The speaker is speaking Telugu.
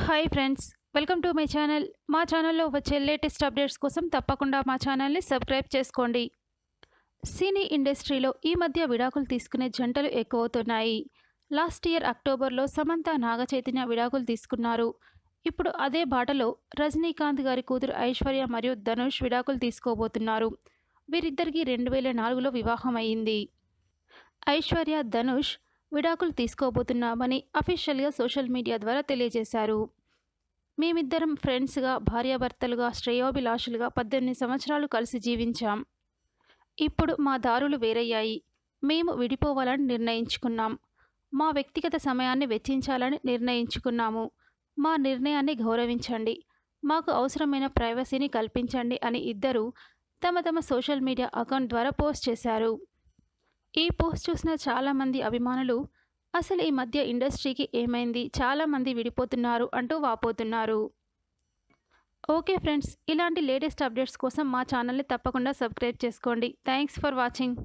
hi friends welcome to my channel మా ఛానల్లో వచ్చే లేటెస్ట్ అప్డేట్స్ కోసం తప్పకుండా మా ఛానల్ని సబ్స్క్రైబ్ చేసుకోండి సినీ ఇండస్ట్రీలో ఈ మధ్య విడాకులు తీసుకునే జంటలు ఎక్కువవుతున్నాయి లాస్ట్ ఇయర్ అక్టోబర్లో సమంత నాగచైతన్య విడాకులు తీసుకున్నారు ఇప్పుడు అదే బాటలో రజనీకాంత్ గారి కూతురు ఐశ్వర్య మరియు ధనుష్ విడాకులు తీసుకోబోతున్నారు వీరిద్దరికీ రెండు వేల నాలుగులో వివాహం అయింది ఐశ్వర్య ధనుష్ విడాకులు తీసుకోబోతున్నామని అఫీషియల్గా సోషల్ మీడియా ద్వారా తెలియజేశారు మేమిద్దరం ఫ్రెండ్స్గా భార్యాభర్తలుగా శ్రేయోభిలాషులుగా పద్దెనిమిది సంవత్సరాలు కలిసి జీవించాం ఇప్పుడు మా దారులు వేరయ్యాయి మేము విడిపోవాలని నిర్ణయించుకున్నాం మా వ్యక్తిగత సమయాన్ని వెచ్చించాలని నిర్ణయించుకున్నాము మా నిర్ణయాన్ని గౌరవించండి మాకు అవసరమైన ప్రైవసీని కల్పించండి అని ఇద్దరు తమ తమ సోషల్ మీడియా అకౌంట్ ద్వారా పోస్ట్ చేశారు ఈ పోస్ట్ చూసిన చాలామంది అభిమానులు అసలు ఈ మధ్య ఇండస్ట్రీకి ఏమైంది చాలామంది విడిపోతున్నారు అంటూ వాపోతున్నారు ఓకే ఫ్రెండ్స్ ఇలాంటి లేటెస్ట్ అప్డేట్స్ కోసం మా ఛానల్ని తప్పకుండా సబ్స్క్రైబ్ చేసుకోండి థ్యాంక్స్ ఫర్ వాచింగ్